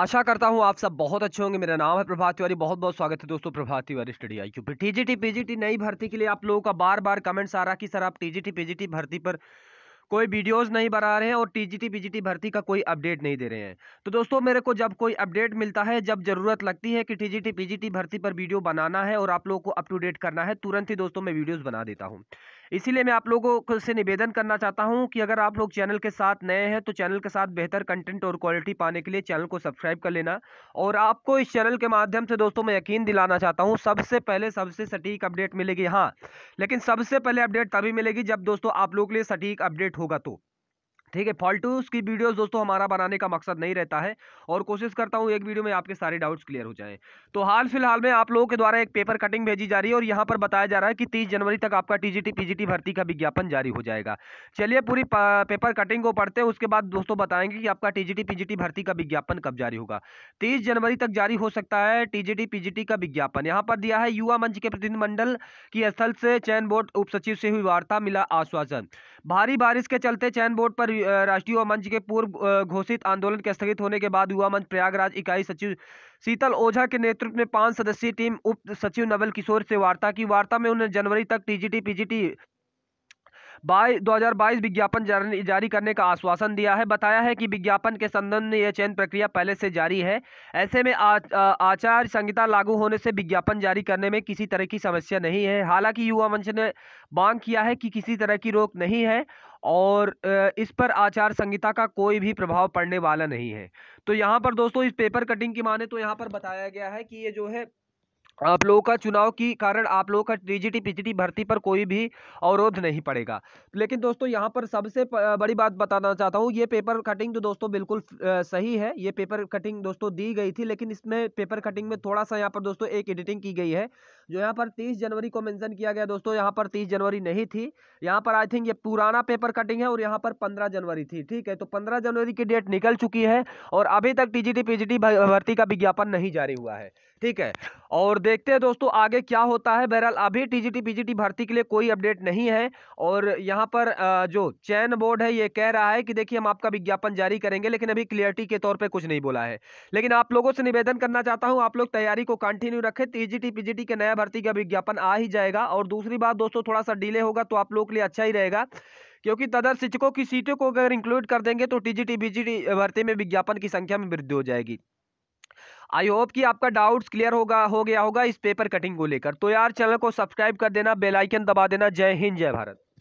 आशा करता हूँ आप सब बहुत अच्छे होंगे मेरा नाम है प्रभात तिवारी बहुत बहुत स्वागत है दोस्तों Prabhat Tiwari study I Q TGT PGT नई भर्ती के लिए आप लोगों का बार बार कमेंट्स आ रहा कि सर आप टीजीटी पीजीटी भर्ती पर कोई वीडियोस नहीं बना रहे हैं और टीजीटी पीजीटी भर्ती का कोई अपडेट नहीं दे रहे हैं तो दोस्तों मेरे को जब कोई अपडेट मिलता है जब ज़रूरत लगती है कि टीजीटी पीजीटी भर्ती पर वीडियो बनाना है और आप लोगों को अप टू डेट करना है तुरंत ही दोस्तों मैं वीडियोस बना देता हूँ इसीलिए मैं आप लोगों को से निवेदन करना चाहता हूँ कि अगर आप लोग चैनल के साथ नए हैं तो चैनल के साथ बेहतर कंटेंट और क्वालिटी पाने के लिए चैनल को सब्सक्राइब कर लेना और आपको इस चैनल के माध्यम से दोस्तों मैं यकीन दिलाना चाहता हूँ सबसे पहले सबसे सटीक अपडेट मिलेगी हाँ लेकिन सबसे पहले अपडेट तभी मिलेगी जब दोस्तों आप लोग के लिए सटीक अपडेट होगा तो ठीक है फॉल्टूस की वीडियोस दोस्तों हमारा बनाने का मकसद नहीं रहता है और कोशिश करता हूँ एक वीडियो में आपके सारे डाउट्स क्लियर हो जाएं तो हाल फिलहाल में आप लोगों के द्वारा एक पेपर कटिंग भेजी जा रही है और यहाँ पर बताया जा रहा है कि 30 जनवरी तक आपका टीजीटी पीजीटी भर्ती का विज्ञापन जारी हो जाएगा चलिए पूरी पेपर कटिंग को पढ़ते हैं उसके बाद दोस्तों बताएंगे कि आपका टीजीटी पीजीटी भर्ती का विज्ञापन कब जारी होगा तीस जनवरी तक जारी हो सकता है टीजीटी पीजीटी का विज्ञापन यहाँ पर दिया है युवा मंच के प्रतिनिधिमंडल की स्थल से चयन बोर्ड उप से हुई वार्ता मिला आश्वासन भारी बारिश के चलते चयन बोर्ड पर राष्ट्रीय युवा मंच के पूर्व घोषित आंदोलन के स्थगित होने के बाद युवा मंच प्रयागराज इकाई सचिव शीतल ओझा के नेतृत्व में पांच सदस्यीय टीम उप सचिव नवल किशोर से वार्ता की वार्ता में उन्हें जनवरी तक टीजीटी पीजीटी बाईस विज्ञापन जारी करने का आश्वासन दिया है बताया है कि विज्ञापन के संबंध में यह चयन प्रक्रिया पहले से जारी है ऐसे में आचार संहिता लागू होने से विज्ञापन जारी करने में किसी तरह की समस्या नहीं है हालांकि युवा मंच ने मांग किया है कि किसी तरह की रोक नहीं है और इस पर आचार संहिता का कोई भी प्रभाव पड़ने वाला नहीं है तो यहाँ पर दोस्तों इस पेपर कटिंग की माने तो यहाँ पर बताया गया है कि ये जो है आप लोगों का चुनाव की कारण आप लोगों का टीजीटी पीजीटी भर्ती पर कोई भी अवरोध नहीं पड़ेगा लेकिन दोस्तों यहाँ पर सबसे बड़ी बात बताना चाहता हूँ ये पेपर कटिंग तो दोस्तों बिल्कुल सही है ये पेपर कटिंग दोस्तों दी गई थी लेकिन इसमें पेपर कटिंग में थोड़ा सा यहाँ पर दोस्तों एक एडिटिंग की गई है जो यहाँ पर 30 जनवरी को मेंशन किया गया दोस्तों यहाँ पर 30 जनवरी नहीं थी यहाँ पर आई थिंक ये पुराना पेपर कटिंग है और यहाँ पर 15 जनवरी थी ठीक है तो 15 जनवरी की डेट निकल चुकी है और अभी तक टी जी भर्ती का विज्ञापन नहीं जारी हुआ है ठीक है और देखते हैं दोस्तों आगे क्या होता है बहरहाल अभी टी जी भर्ती के लिए कोई अपडेट नहीं है और यहाँ पर जो चयन बोर्ड है ये कह रहा है कि देखिए हम आपका विज्ञापन जारी करेंगे लेकिन अभी क्लियरिटी के तौर पर कुछ नहीं बोला है लेकिन आप लोगों से निवेदन करना चाहता हूँ आप लोग तैयारी को कंटिन्यू रखें टी जी के नया भर्ती का विज्ञापन आ ही जाएगा और दूसरी बात दोस्तों थोड़ा सा डिले होगा तो आप लोग के लिए अच्छा ही रहेगा क्योंकि तदर शिक्षकों की सीटों को अगर इंक्लूड कर देंगे तो टी जी भर्ती में विज्ञापन की संख्या में वृद्धि हो जाएगी आई होप कि आपका डाउट्स क्लियर होगा हो गया होगा इस पेपर कटिंग को लेकर तो यार चैनल को सब्सक्राइब कर देना बेल आइकन दबा देना जय हिंद जय भारत